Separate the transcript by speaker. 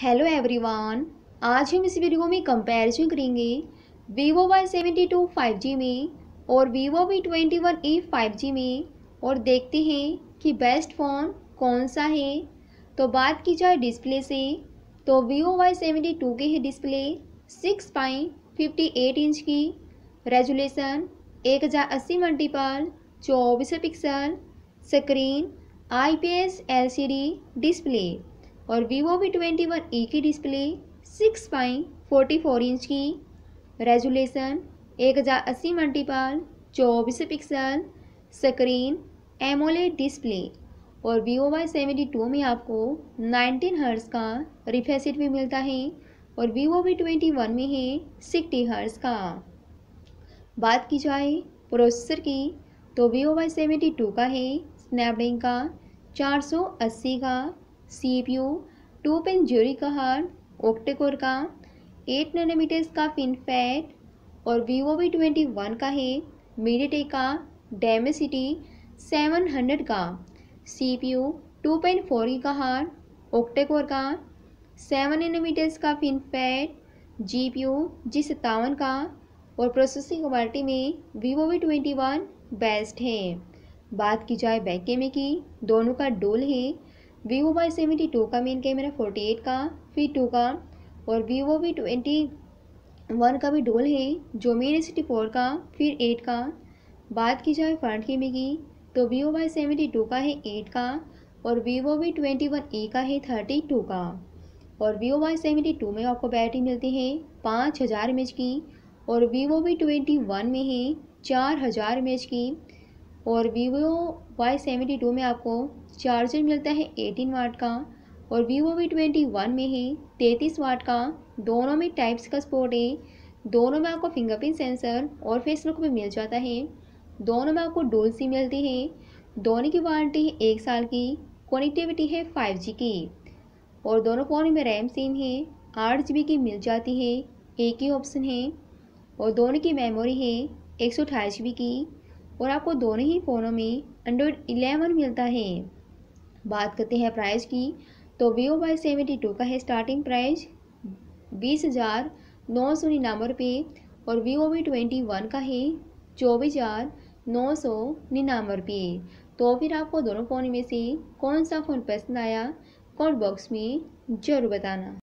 Speaker 1: hello everyone आज हम इस वीडियो में कंपैरिजन करेंगे Vivo Y seventy two five G में और Vivo V twenty one E five G में और देखते हैं कि बेस्ट फ़ोन कौन सा है तो बात की जाए डिस्प्ले से तो वीवो वाई सेवेंटी टू के है display six point fifty eight inch की रेजुलेशन एक हज़ार अस्सी मल्टीपल चौबीस pixel screen I P S L C D display और Vivo V twenty one E की display six point forty four inch की रेजुलेशन एक हज़ार अस्सी मल्टीपल चौबीस पिक्सल स्क्रीन एमोले डिस्प्ले और वीवो वाई सेवेंटी टू में आपको नाइनटीन हर्स का रिफेसिट भी मिलता है और वीवो वी ट्वेंटी वन में है सिक्सटी हर्स का बात की जाए प्रोसेसर की तो वीवो वाई सेवेंटी टू का है स्नैपड्रैगन का चार सौ अस्सी का सी पी यू टू पिन ज्यूरी का हार ओक्टेकोर का एट नैनोमीटर्स का फिनफैट और वीवो वी ट्वेंटी वन का है मीडियाटेक का डेमेसिटी सेवन हंड्रेड का C P U two point four की का हार ओक्टेकोर का सेवन नैनोमीटर्स का फिनफैट जी पी यू जी सत्तावन का और प्रोसेसिंग क्वालिटी में Vivo V twenty one best है बात की जाए बैक कैमरे की दोनों का डोल है वीवो वाई सेवेंटी टू का मेन कैमरा फोर्टी एट का फी टू का और वीवो वी ट्वेंटी वन का भी डोल है जो मेन है सिक्सटी फोर का फिर एट का बात की जाए फ्रंट कैमरे की तो वीवो वाई सेवेंटी टू का है एट का और Vivo V twenty one A का है थर्टी टू का और वीवो वाई सेवेंटी टू में आपको बैटरी मिलती है पाँच हज़ार एम की और वीवो वी ट्वेंटी वन में है चार हज़ार एम की और वीवो वाई सेवेंटी टू में आपको चार्जर मिलता है एटीन वाट का और वीवो वी ट्वेंटी वन में है तैंतीस वाट का दोनों में टाइप्स का स्पोर्ट है दोनों में आपको फिंगरप्रिंट सेंसर और फेस लुक भी मिल जाता है दोनों में आपको डोल सी मिलती है दोनों की वारंटी है एक साल की कनेक्टिविटी है फाइव जी की और दोनों फ़ोन में रैम सिम है आठ जी बी की मिल जाती है एक ही ऑप्शन है और दोनों की मेमोरी है एक सौ अठाईस जी बी की और आपको दोनों ही फ़ोनों में एंड्रॉयड इलेवन मिलता है बात करते हैं प्राइस की तो वीवो वाई सेवेंटी टू का है स्टार्टिंग प्राइस बीस हज़ार नौ सौ निन्यानवे रुपये और वीवो वी ट्वेंटी वन का है चौबीस हज़ार नौ सौ निन्यानवे रुपये तो फिर आपको दोनों फ़ोन में से कौन सा फ़ोन पसंद आया कमेंट बॉक्स में ज़रूर बताना